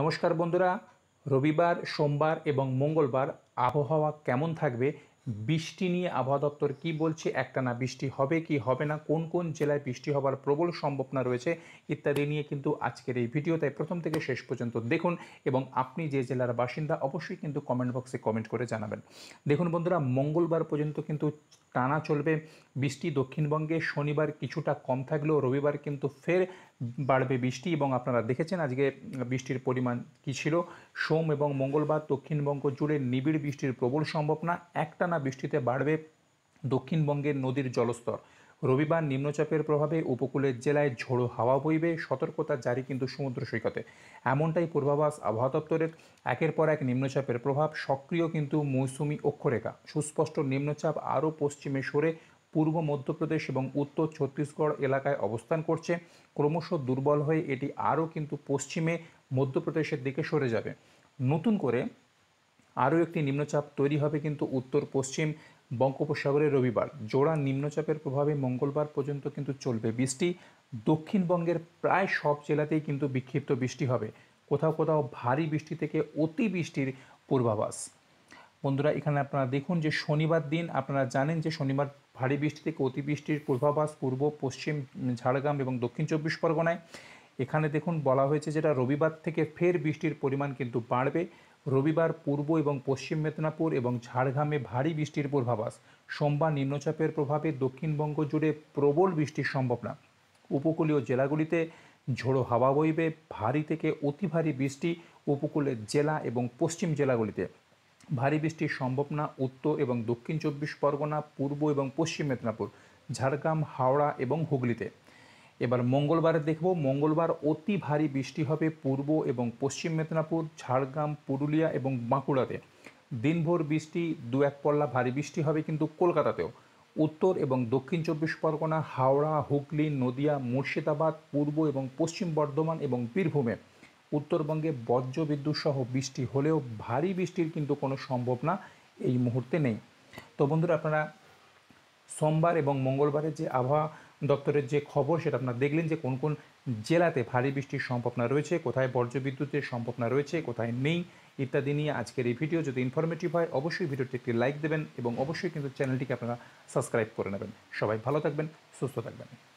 নমস্কার বন্ধুরা রবিবার সোমবার এবং মঙ্গলবার আবহাওয়া কেমন থাকবে বৃষ্টি নিয়ে আবহাওয়া দপ্তর কী বলছে একটানা বৃষ্টি হবে কি হবে না কোন কোন জেলায় বৃষ্টি হবার প্রবল সম্ভাবনা রয়েছে ইত্যাদি নিয়ে কিন্তু আজকের এই তাই প্রথম থেকে শেষ পর্যন্ত দেখুন এবং আপনি যে জেলার বাসিন্দা অবশ্যই কিন্তু কমেন্ট বক্সে কমেন্ট করে জানাবেন দেখুন বন্ধুরা মঙ্গলবার পর্যন্ত কিন্তু টানা চলবে বৃষ্টি দক্ষিণবঙ্গে শনিবার কিছুটা কম থাকলেও রবিবার কিন্তু ফের বাড়বে বৃষ্টি এবং আপনারা দেখেছেন আজকে বৃষ্টির পরিমাণ কী ছিল সোম এবং মঙ্গলবার দক্ষিণবঙ্গ জুড়ে নিবিড় বৃষ্টির প্রবল সম্ভাবনা একটানা বৃষ্টিতে বাড়বে দক্ষিণবঙ্গের নদীর জলস্তর রবিবার নিম্নচাপের প্রভাবে উপকূলের জেলায় ঝোড়ো হাওয়া বইবে সতর্কতা জারি কিন্তু সমুদ্র সৈকতে এমনটাই পূর্বাভাস আবহাওয়া দপ্তরের একের পর এক নিম্নচাপের প্রভাব সক্রিয় কিন্তু মৌসুমি অক্ষরেখা সুস্পষ্ট নিম্নচাপ আরও পশ্চিমে সরে পূর্ব মধ্যপ্রদেশ এবং উত্তর ছত্তিশগড় এলাকায় অবস্থান করছে ক্রমশ দুর্বল হয়ে এটি আরও কিন্তু পশ্চিমে মধ্যপ্রদেশের দিকে সরে যাবে নতুন করে আরও একটি নিম্নচাপ তৈরি হবে কিন্তু উত্তর পশ্চিম বঙ্গোপসাগরে রবিবার জোড়া নিম্নচাপের প্রভাবে মঙ্গলবার পর্যন্ত কিন্তু চলবে বৃষ্টি দক্ষিণবঙ্গের প্রায় সব জেলাতেই কিন্তু বিক্ষিপ্ত বৃষ্টি হবে কোথাও কোথাও ভারী বৃষ্টি থেকে অতি বৃষ্টির পূর্বাভাস বন্ধুরা এখানে আপনারা দেখুন যে শনিবার দিন আপনারা জানেন যে শনিবার ভারী বৃষ্টি থেকে অতিবৃষ্টির পূর্বাভাস পূর্ব পশ্চিম ঝাড়গ্রাম এবং দক্ষিণ চব্বিশ পরগনায় এখানে দেখুন বলা হয়েছে যেটা রবিবার থেকে ফের বৃষ্টির পরিমাণ কিন্তু বাড়বে রবিবার পূর্ব এবং পশ্চিম মেদিনীপুর এবং ঝাড়গ্রামে ভারী বৃষ্টির পূর্বাভাস সোমবার নিম্নচাপের প্রভাবে দক্ষিণবঙ্গ জুড়ে প্রবল বৃষ্টির সম্ভাবনা উপকূলীয় জেলাগুলিতে ঝোড়ো হাওয়া বইবে ভারী থেকে অতি ভারী বৃষ্টি উপকূলের জেলা এবং পশ্চিম জেলাগুলিতে ভারী বৃষ্টির সম্ভাবনা উত্তর এবং দক্ষিণ চব্বিশ পরগনা পূর্ব এবং পশ্চিম মেদিনীপুর ঝাড়গ্রাম হাওড়া এবং হুগলিতে এবার মঙ্গলবারে দেখব মঙ্গলবার অতি ভারী বৃষ্টি হবে পূর্ব এবং পশ্চিম মেদিনীপুর ঝাড়গ্রাম পুরুলিয়া এবং বাঁকুড়াতে দিনভর বৃষ্টি দু এক পল্লা ভারী বৃষ্টি হবে কিন্তু কলকাতাতেও উত্তর এবং দক্ষিণ চব্বিশ পরগনা হাওড়া হুগলি নদিয়া মুর্শিদাবাদ পূর্ব এবং পশ্চিম বর্ধমান এবং বীরভূমে উত্তরবঙ্গে বজ্রবিদ্যুৎ সহ বৃষ্টি হলেও ভারী বৃষ্টির কিন্তু কোনো সম্ভাবনা এই মুহূর্তে নেই তো বন্ধুরা আপনারা সোমবার এবং মঙ্গলবারের যে আবহাওয়া দপ্তরের যে খবর সেটা আপনারা দেখলেন যে কোন কোন জেলাতে ভারী বৃষ্টির সম্ভাবনা রয়েছে কোথায় বর্জ্যবিদ্যুতের সম্ভাবনা রয়েছে কোথায় নেই ইত্যাদি নিয়ে আজকের এই ভিডিও যদি ইনফরমেটিভ হয় অবশ্যই ভিডিওটি একটি লাইক দেবেন এবং অবশ্যই কিন্তু চ্যানেলটিকে আপনারা সাবস্ক্রাইব করে নেবেন সবাই ভালো থাকবেন সুস্থ থাকবেন